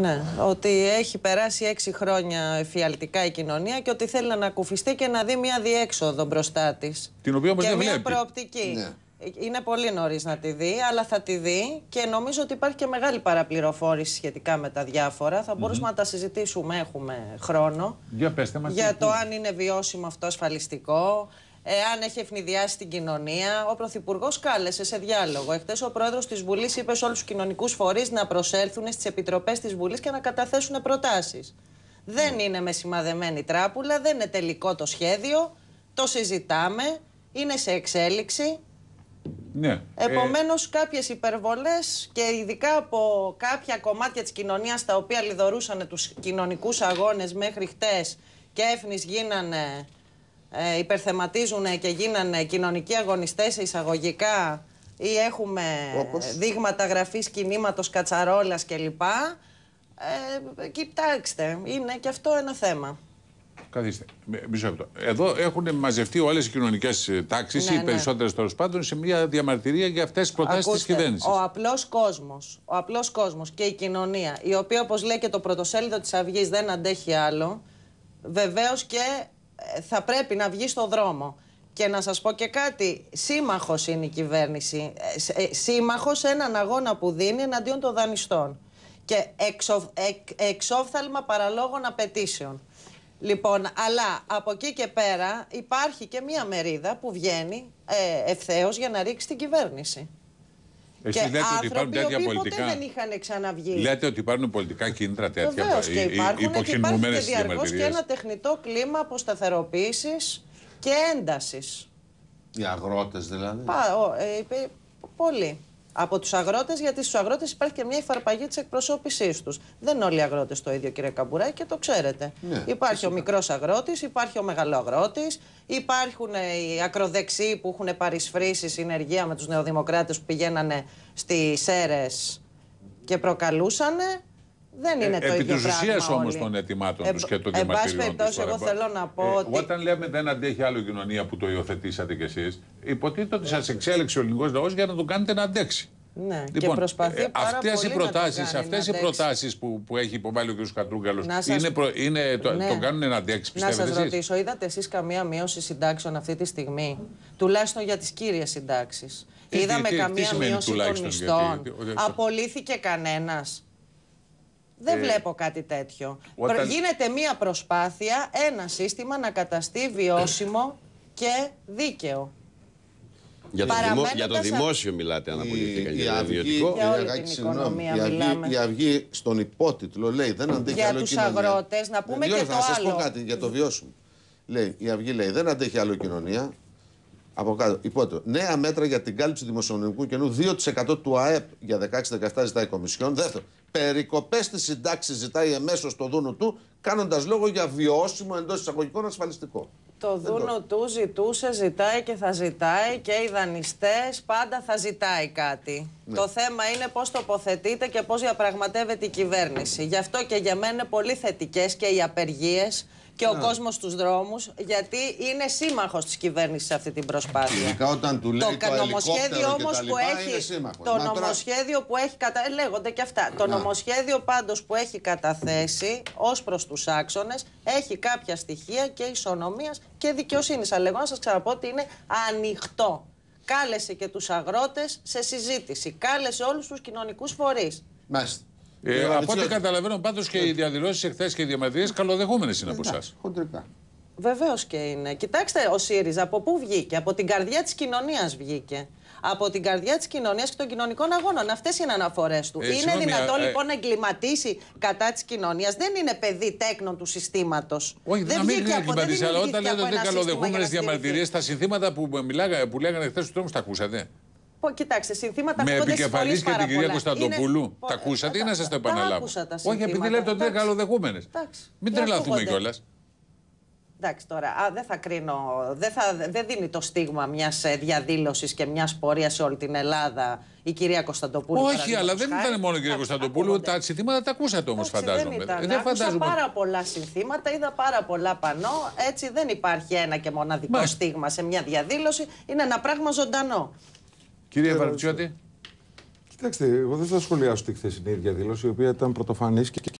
Ναι, ότι έχει περάσει έξι χρόνια εφιαλτικά η κοινωνία και ότι θέλει να ανακουφιστεί και να δει μια διέξοδο μπροστά της. Την οποία όμως και δεν μια προοπτική. Ναι. Είναι πολύ νωρίς να τη δει, αλλά θα τη δει και νομίζω ότι υπάρχει και μεγάλη παραπληροφόρηση σχετικά με τα διάφορα. Θα μπορούσαμε να τα συζητήσουμε, έχουμε χρόνο. Για Για το αν είναι βιώσιμο αυτό ασφαλιστικό, εάν έχει ευνηδιάσει την κοινωνία. Ο Πρωθυπουργός κάλεσε σε διάλογο. Εχθές ο Πρόεδρος της Βουλής είπε σε όλους τους κοινωνικούς φορείς να προσέλθουν στις επιτροπές της Βουλής και να καταθέσουν προτάσεις. Δεν είναι με σημαδεμένη τράπουλα, δεν είναι τελικό το σχέδιο. Το συζητάμε, είναι σε εξέλιξη. Ναι. Επομένως, ε... κάποιες υπερβολές και ειδικά από κάποια κομμάτια της κοινωνίας τα οποία λιδωρούσαν τους κοινωνικούς αγώνες μέχρι χτες και έφνης γίνανε ε, υπερθεματίζουν και γίνανε κοινωνικοί αγωνιστές εισαγωγικά ή έχουμε Όπως... δείγματα γραφής κινήματος κατσαρόλας κλπ. Ε, κοιτάξτε, είναι και αυτό ένα θέμα. Καθίστε. Μισό λεπτό. Εδώ έχουν μαζευτεί όλες οι κοινωνικές ε, τάξεις ή οι ναι. ναι. περισσότερες τέλος πάντων σε μια διαμαρτυρία για αυτές τις προτάσεις της κυβέρνησης. Ο απλός κόσμος ο απλός κόσμος και η κοινωνία, η οποία όπως λέει και το πρωτοσέλιδο της Αυγής δεν αντέχει άλλο, βεβαίως και θα πρέπει να βγει στο δρόμο. Και να σας πω και κάτι, σύμμαχος είναι η κυβέρνηση, ε, ε, σύμμαχος σε έναν αγώνα που δίνει εναντίον των δανειστών και εξόφθαλμα παραλόγων απαιτήσεων. Λοιπόν, αλλά από εκεί και πέρα υπάρχει και μία μερίδα που βγαίνει ε, ευθέως για να ρίξει την κυβέρνηση. Εσύ και λέτε ότι υπάρχουν τέτοια πολιτικά. δεν είχαν ξαναβγεί. Λέτε ότι υπάρχουν πολιτικά κίνητρα τέτοια. Βεβαίως και Υπάρχει Και υπάρχουν και και ένα τεχνητό κλίμα αποσταθεροποίηση και έντασης. Οι αγρότες δηλαδή. Πα, ο, ε, Πολύ από τους αγρότες, γιατί στους αγρότες υπάρχει και μια υφαρπαγή της εκπροσώπησής τους. Δεν όλοι οι αγρότες το ίδιο, κύριε Καμπουράκη, και το ξέρετε. υπάρχει φυσικά. ο μικρός αγρότης, υπάρχει ο αγρότη. υπάρχουν οι ακροδεξιοί που έχουν παρισφρήσει συνεργεία με τους νεοδημοκράτες που πηγαίνανε στις αίρες και προκαλούσαν. Δεν ε, είναι ε, το επί ίδιο τη ουσία όμως των ετοιμάτων ε, τους και των ε, κλιματήριων Εν εγώ θέλω να πω ε, ότι... Όταν λέμε δεν αντέχει άλλο η κοινωνία που το υιοθετήσατε κι εσείς, υποτίθεται ότι σας εξέλεξε ο ελληνικός λαός για να τον κάνετε να αντέξει. Ναι, λοιπόν, και προσπαθεί ε, πάρα αυτές πολύ οι προτάσεις, να Αυτές οι προτάσεις που, που έχει υποβάλει ο κ. Κατρούγκαλος σας... είναι, προ, είναι, το, ναι. το κάνουν να αντέξει, πιστεύετε Να σας εσείς? ρωτήσω, είδατε εσείς καμία μείωση συντάξεων αυτή τη στιγμή, τουλάχιστον για τις κύριες συντάξεις. Είδαμε τι, καμία τι μείωση των μισθών. Γιατί, Απολύθηκε κανένας. Δεν ε, βλέπω κάτι τέτοιο. Όταν... Γίνεται μία προσπάθεια, ένα σύστημα να καταστεί βιώσιμο και δίκαιο. Για το, δημο, για το δημόσιο μιλάτε αναπολιτικά, για το ιδιωτικό. Για οικονομία Η Αυγή στον υπότιτλο λέει δεν αντέχει άλλο κοινωνία. Για τους αγρότες, να πούμε ε, και το άλλο. Να σας πω κάτι για το βιώσιμο. Λέει, η Αυγή λέει δεν αντέχει άλλο κοινωνία, από κάτω. Υπότιτλο. Νέα μέτρα για την κάλυψη δημοσιονομικού κενού 2% του ΑΕΠ για 16-17 ζητάει η Κομισιόν. Δεύτερο. Περικοπές τη συντάξη ζητάει εμέσως το δούνο του, κάνοντας λόγο για βιώσιμο εντός εισαγωγικών ασφαλιστικό. Το δούνο του ζητούσε, ζητάει και θα ζητάει και οι δανειστές πάντα θα ζητάει κάτι. Ναι. Το θέμα είναι πώς τοποθετείται και πώς διαπραγματεύεται η κυβέρνηση. Γι' αυτό και για μένα είναι πολύ θετικές και οι απεργίες και ο ναι. κόσμος στους δρόμους, γιατί είναι σύμμαχος της κυβέρνησης αυτή την προσπάθεια. όταν του λέει το, νομοσχέδιο όμω που έχει. Το νομοσχέδιο που έχει καταθέσει. Λέγονται και αυτά. Το ναι. νομοσχέδιο πάντως που έχει καταθέσει ως προς τους άξονες έχει κάποια στοιχεία και ισονομίας και δικαιοσύνης. Αλλά εγώ να σας ξαναπώ ότι είναι ανοιχτό. Κάλεσε και τους αγρότες σε συζήτηση. Κάλεσε όλους τους κοινωνικούς φορείς. Μάλιστα. Ε, ε, από ό,τι καταλαβαίνω, πάντως και οι ε, διαδηλώσεις εχθές και οι διαμαρτυρίες καλοδεχούμενε είναι από εσάς. Χοντρικά. Βεβαίως και είναι. Κοιτάξτε, ο ΣΥΡΙΖΑ από πού βγήκε. Από την καρδιά της κοινωνίας βγήκε. Από την καρδιά της κοινωνίας και των κοινωνικών αγώνων. Αυτές είναι αναφορές του. Ε, είναι συγνώμη, δυνατό ε, λοιπόν να εγκληματίσει κατά της κοινωνίας. Δεν είναι παιδί τέκνων του συστήματος. Όχι, δεν είναι εγκληματίσει. Αλλά όταν λέτε ότι καλοδεχούμενε διαμαρτυρίες, τα συνθήματα που, που λέγανε χθες του τρόμους τα ακούσατε. Κοιτάξτε, συνθήματα Με επικεφαλή και την κυρία Κωνσταντοπούλου. Είναι... Τα ακούσατε ή ε, να σα τα επαναλάβω. Όχι, επειδή λέτε ότι δεν καλοδεχούμενε. Μην τρελαθούμε κιόλας. Εντάξει τώρα, α, δεν θα κρίνω, δεν, θα, δεν δίνει το στίγμα μιας ε, διαδήλωσης και μιας πορείας σε όλη την Ελλάδα η κυρία Κωνσταντοπούλου. Όχι, αλλά δεν ήταν μόνο η κυρία Κωνσταντοπούλου, τα συνθήματα τα ακούσατε όμως φαντάζομαι. Δεν, ήταν. δεν φαντάζομαι. πάρα πολλά συνθήματα, είδα πάρα πολλά πανό, έτσι δεν υπάρχει ένα και μοναδικό Μα... στίγμα σε μια διαδήλωση, είναι ένα πράγμα ζωντανό. Κύριε Βαρουτσιώτη. Κοιτάξτε, εγώ δεν θα σχολιάσω τη χθεσινή διαδήλωση, η οποία ήταν πρωτοφανής και